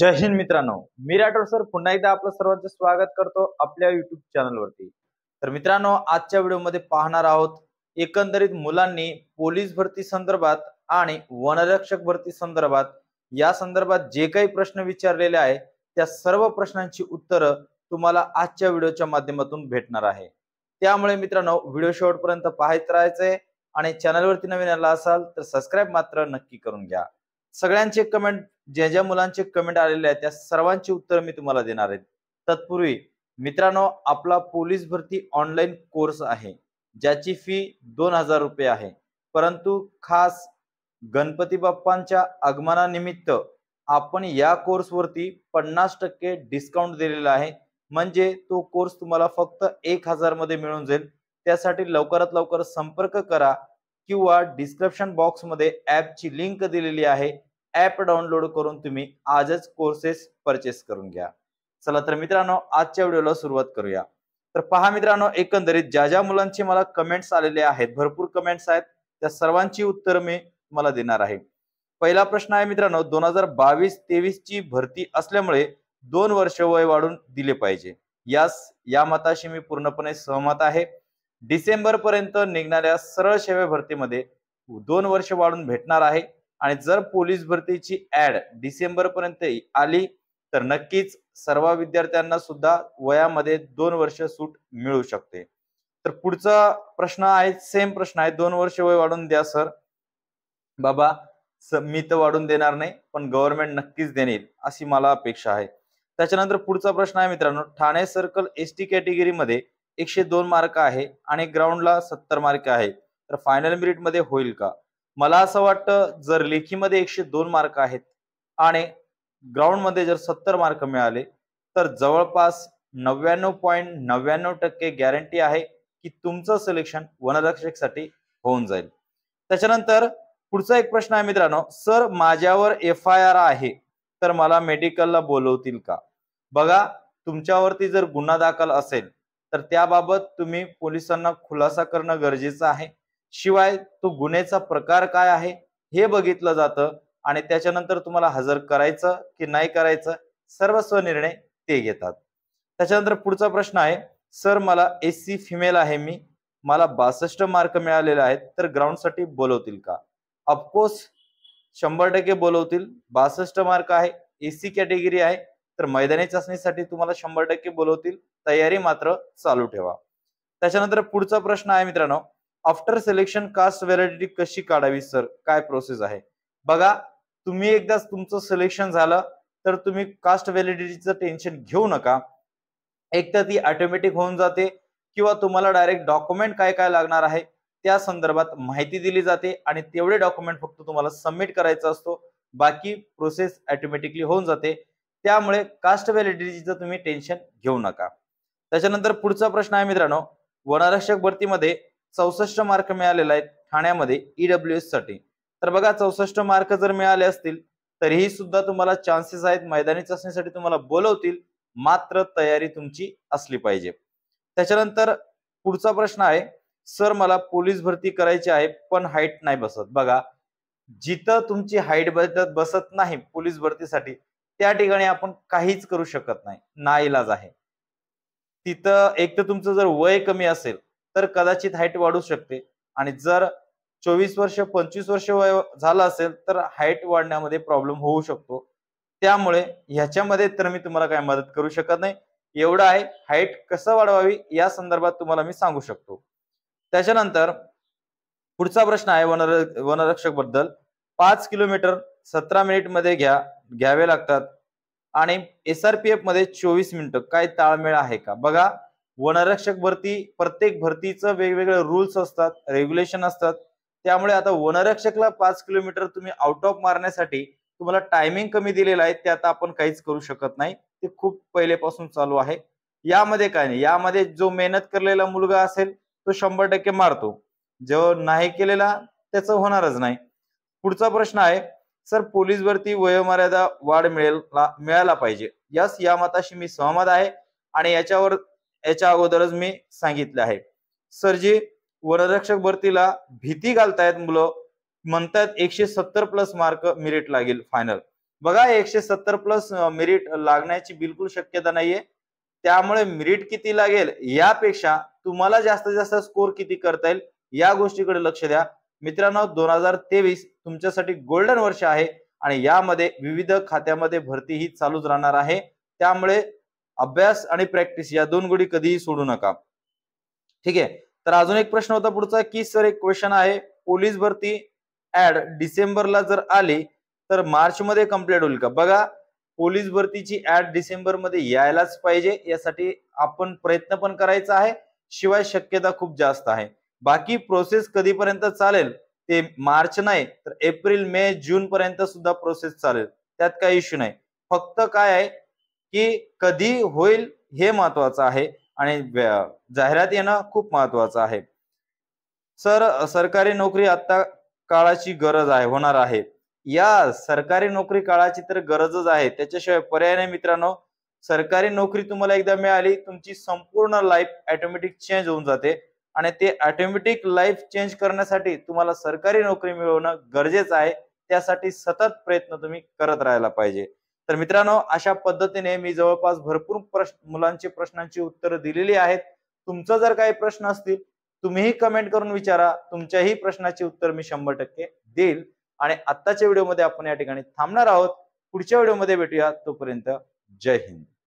जय हिंद मित्रांनो मी राठोड सर पुन्हा एकदा आपलं सर्वांचं स्वागत करतो आपल्या युट्यूब चॅनलवरती तर मित्रांनो आजच्या व्हिडिओमध्ये पाहणार आहोत एकंदरीत मुलांनी पोलीस भरती संदर्भात आणि वनरक्षक भरती संदर्भात या संदर्भात जे काही प्रश्न विचारलेले आहे त्या सर्व प्रश्नांची उत्तरं तुम्हाला आजच्या व्हिडिओच्या माध्यमातून भेटणार आहे त्यामुळे मित्रांनो व्हिडिओ शेवटपर्यंत पाहत राहायचंय आणि चॅनलवरती नवीन आला असाल तर सबस्क्राईब मात्र नक्की करून घ्या सगळ्यांचे कमेंट ज्या ज्या मुलांचे कमेंट आलेले आहेत त्या सर्वांची उत्तर मी तुम्हाला देणार आहे तत्पूर्वी मित्रांनो आपला पोलीस भरती ऑनलाईन कोर्स आहे ज्याची फी दोन हजार रुपये आहे परंतु खास गणपती बाप्पांच्या आगमनानिमित्त आपण या कोर्सवरती पन्नास टक्के डिस्काउंट दिलेला आहे म्हणजे तो कोर्स तुम्हाला फक्त एक हजार मध्ये मिळून जाईल त्यासाठी लवकरात लवकर संपर्क करा किंवा डिस्क्रिप्शन बॉक्समध्ये ॲपची लिंक दिलेली आहे ऍप डाउनलोड करून तुम्ही आजच कोर्सेस परचेस करून घ्या चला तर मित्रांनो आजच्या व्हिडिओला सुरुवात करूया तर पहा मित्रांनो एकंदरीत ज्या ज्या मुलांचे मला कमेंट्स आलेले आहेत भरपूर कमेंट्स आहेत त्या सर्वांची उत्तर मी तुम्हाला देणार आहे पहिला प्रश्न आहे मित्रांनो दोन हजार बावीस तेवीस ची भरती असल्यामुळे दोन वर्ष वय वाढून दिले पाहिजे यास या मताशी मी पूर्णपणे सहमत आहे डिसेंबर पर्यंत निघणाऱ्या सरळ सेवा भरतीमध्ये दोन वर्ष वाढून भेटणार आहे आणि जर पोलीस भरतीची ऍड डिसेंबर पर्यंत आली तर नक्कीच सर्व विद्यार्थ्यांना सुद्धा वयामध्ये दोन वर्ष सूट मिळू शकते तर पुढचा प्रश्न आहे सेम प्रश्न आहे दोन वर्ष वय वाढून द्या सर बाबा मी तर वाढून देणार नाही पण गव्हर्नमेंट नक्कीच देणेल अशी मला अपेक्षा आहे त्याच्यानंतर पुढचा प्रश्न आहे मित्रांनो ठाणे सर्कल एस टी कॅटेगरीमध्ये एकशे दोन मार्क आहे आणि ग्राउंडला सत्तर मार्क आहे तर फायनल मिरिटमध्ये होईल का मला असं वाटतं जर लेखीमध्ये एकशे दोन मार्क आहेत आणि ग्राउंडमध्ये जर सत्तर मार्क मिळाले तर जवळपास नव्याण्णव पॉईंट नव्याण्णव टक्के गॅरंटी आहे की तुमचं सिलेक्शन साठी होऊन जाईल त्याच्यानंतर पुढचा एक प्रश्न आहे मित्रांनो सर माझ्यावर एफ आय आर आहे तर मला मेडिकलला बोलवतील का बघा तुमच्यावरती जर गुन्हा दाखल असेल तर त्याबाबत तुम्ही पोलिसांना खुलासा करणं गरजेचं आहे शिवाय तो गुन्ह्याचा प्रकार काय आहे हे बघितलं जातं आणि त्याच्यानंतर तुम्हाला हजर करायचं की नाही करायचं सर्वस्व निर्णय ते घेतात त्याच्यानंतर पुढचा प्रश्न आहे सर मला एस सी फिमेल आहे मी मला बासष्ट मार्क मिळालेले आहेत तर ग्राउंडसाठी बोलवतील का ऑफकोर्स शंभर टक्के बोलवतील बासष्ट मार्क आहे एसी कॅटेगरी आहे तर मैदानी चाचणीसाठी तुम्हाला शंभर टक्के बोलवतील तयारी मात्र चालू ठेवा त्याच्यानंतर पुढचा प्रश्न आहे मित्रांनो आफ्टर सिलेक्शन कास्ट व्हॅलिडिटी कशी काढावी सर काय प्रोसेस आहे बघा तुम्ही एकदा तुमचं सिलेक्शन झालं तर तुम्ही कास्ट व्हॅलिडिटीचं टेन्शन घेऊ नका एक तर ती ऑटोमॅटिक होऊन जाते किंवा तुम्हाला डायरेक्ट डॉक्युमेंट काय काय लागणार आहे त्या संदर्भात माहिती दिली जाते आणि तेवढे डॉक्युमेंट फक्त तुम्हाला सबमिट करायचं असतो बाकी प्रोसेस ऑटोमॅटिकली होऊन जाते त्यामुळे कास्ट व्हॅलिडिटीचं तुम्ही टेन्शन घेऊ नका त्याच्यानंतर पुढचा प्रश्न आहे मित्रांनो वनरक्षक भरतीमध्ये चौसष्ट मार्क मिळालेला आहे ठाण्यामध्ये ईडब्ल्यू e एस साठी तर बघा चौसष्ट मार्क जर मिळाले असतील तरीही सुद्धा तुम्हाला चान्सेस आहेत मैदानी चाचणीसाठी तुम्हाला बोलवतील मात्र तयारी तुमची असली पाहिजे त्याच्यानंतर पुढचा प्रश्न आहे सर मला पोलीस भरती करायची आहे पण हाईट नाही बसत बघा जिथं तुमची हाईट बसत नाही पोलीस भरतीसाठी त्या ठिकाणी आपण काहीच करू शकत नाही ना इलाज आहे तिथं एक तर तुमचं जर वय कमी असेल तर कदाचित हाईट वाढू शकते आणि जर चोवीस वर्ष पंचवीस वर्ष वय झालं असेल तर हाईट वाढण्यामध्ये प्रॉब्लेम होऊ शकतो त्यामुळे ह्याच्यामध्ये तर मी तुम्हाला काय मदत करू शकत नाही एवढं आहे हाईट कसं वाढवावी या संदर्भात तुम्हाला मी सांगू शकतो त्याच्यानंतर पुढचा प्रश्न आहे वनर वनरक्षक बद्दल पाच किलोमीटर सतरा मिनिट मध्ये घ्या घ्यावे लागतात आणि एस आर पी एफ मध्ये चोवीस मिनिटं काय ताळमेळ आहे का बघा वनरक्षक भरती प्रत्येक भरतीचं वेगवेगळे रूल्स असतात रेग्युलेशन असतात त्यामुळे आता वनरक्षकला पाच किलोमीटर तुम्ही आउट ऑफ मारण्यासाठी तुम्हाला टायमिंग कमी दिलेला आहे ते आता आपण काहीच करू शकत नाही ते खूप पहिलेपासून चालू आहे यामध्ये काय नाही यामध्ये जो मेहनत करलेला मुलगा असेल तो शंभर टक्के मारतो जो नाही केलेला त्याचं होणारच नाही पुढचा प्रश्न आहे सर पोलीस भरती वयोमर्यादा वाढ मिळेल मिळायला पाहिजे यस या मताशी मी सहमत आहे आणि याच्यावर याच्या अगोदरच मी सांगितलं आहे सर जी वनरक्षक भरतीला भीती घालतायत मुलं म्हणतात एकशे सत्तर प्लस मार्क मिरिट लागेल फायनल बघा एकशे सत्तर प्लस मिरिट लागण्याची बिलकुल शक्यता नाहीये त्यामुळे मिरिट किती लागेल यापेक्षा तुम्हाला जास्तीत जास्त स्कोर किती करता येईल या गोष्टीकडे लक्ष द्या मित्रांनो दोन हजार तेवीस तुमच्यासाठी गोल्डन वर्ष आहे आणि यामध्ये विविध खात्यामध्ये भरती ही चालूच राहणार आहे त्यामुळे अभ्यास आणि प्रॅक्टिस या दोन गोडी कधीही सोडू नका ठीक आहे तर अजून एक प्रश्न होता पुढचा की सर एक क्वेश्चन आहे पोलीस भरती ऍड डिसेंबरला जर आली तर मार्च मध्ये कम्प्लीट होईल का बघा पोलीस भरतीची ऍड डिसेंबर मध्ये यायलाच पाहिजे यासाठी आपण प्रयत्न पण करायचा आहे शिवाय शक्यता खूप जास्त आहे बाकी प्रोसेस कधीपर्यंत चालेल ते मार्च नाही तर एप्रिल मे जून पर्यंत सुद्धा प्रोसेस चालेल त्यात काही इश्यू नाही फक्त काय आहे की कधी होईल हे महत्वाचं आहे आणि जाहिरात येणं खूप महत्वाचं आहे सर सरकारी नोकरी आता काळाची गरज आहे होणार आहे या सरकारी नोकरी काळाची तर गरजच आहे त्याच्याशिवाय पर्याय नाही मित्रांनो सरकारी नोकरी तुम्हाला एकदा मिळाली तुमची संपूर्ण लाईफ ऑटोमॅटिक चेंज होऊन जाते आणि ते ऑटोमॅटिक लाईफ चेंज करण्यासाठी तुम्हाला सरकारी नोकरी मिळवणं गरजेचं आहे त्यासाठी सतत प्रयत्न तुम्ही करत राहायला पाहिजे तर मित्रांनो अशा पद्धतीने मी जवळपास भरपूर प्रश्न मुलांची प्रश्नांची उत्तरं दिलेली आहेत तुमचं जर काही प्रश्न असतील तुम्हीही कमेंट करून विचारा तुमच्याही प्रश्नाची उत्तर मी शंभर टक्के देईल आणि आत्ताच्या व्हिडिओमध्ये आपण या ठिकाणी थांबणार आहोत पुढच्या व्हिडिओमध्ये भेटूया तोपर्यंत जय हिंद